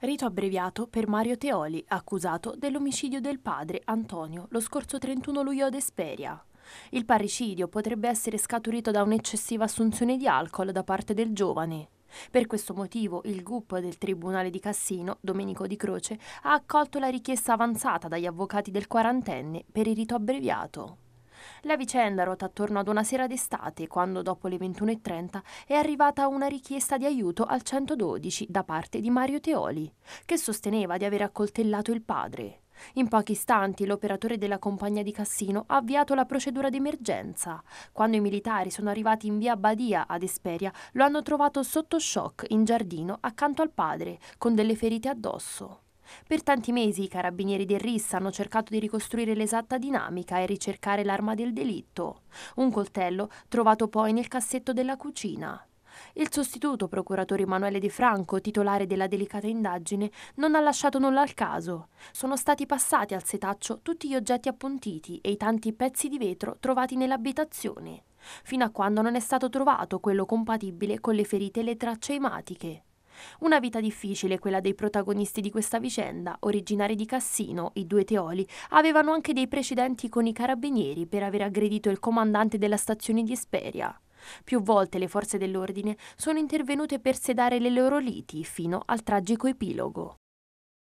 Rito abbreviato per Mario Teoli, accusato dell'omicidio del padre Antonio lo scorso 31 luglio ad Esperia. Il parricidio potrebbe essere scaturito da un'eccessiva assunzione di alcol da parte del giovane. Per questo motivo il GUP del Tribunale di Cassino, Domenico Di Croce, ha accolto la richiesta avanzata dagli avvocati del quarantenne per il rito abbreviato. La vicenda ruota attorno ad una sera d'estate, quando dopo le 21.30 è arrivata una richiesta di aiuto al 112 da parte di Mario Teoli, che sosteneva di aver accoltellato il padre. In pochi istanti l'operatore della compagnia di Cassino ha avviato la procedura d'emergenza. Quando i militari sono arrivati in via Badia ad Esperia, lo hanno trovato sotto shock in giardino accanto al padre, con delle ferite addosso. Per tanti mesi i carabinieri del RIS hanno cercato di ricostruire l'esatta dinamica e ricercare l'arma del delitto, un coltello trovato poi nel cassetto della cucina. Il sostituto procuratore Emanuele De Franco, titolare della delicata indagine, non ha lasciato nulla al caso. Sono stati passati al setaccio tutti gli oggetti appuntiti e i tanti pezzi di vetro trovati nell'abitazione, fino a quando non è stato trovato quello compatibile con le ferite e le tracce ematiche. Una vita difficile quella dei protagonisti di questa vicenda, originari di Cassino, i due Teoli, avevano anche dei precedenti con i carabinieri per aver aggredito il comandante della stazione di Esperia. Più volte le forze dell'ordine sono intervenute per sedare le loro liti fino al tragico epilogo.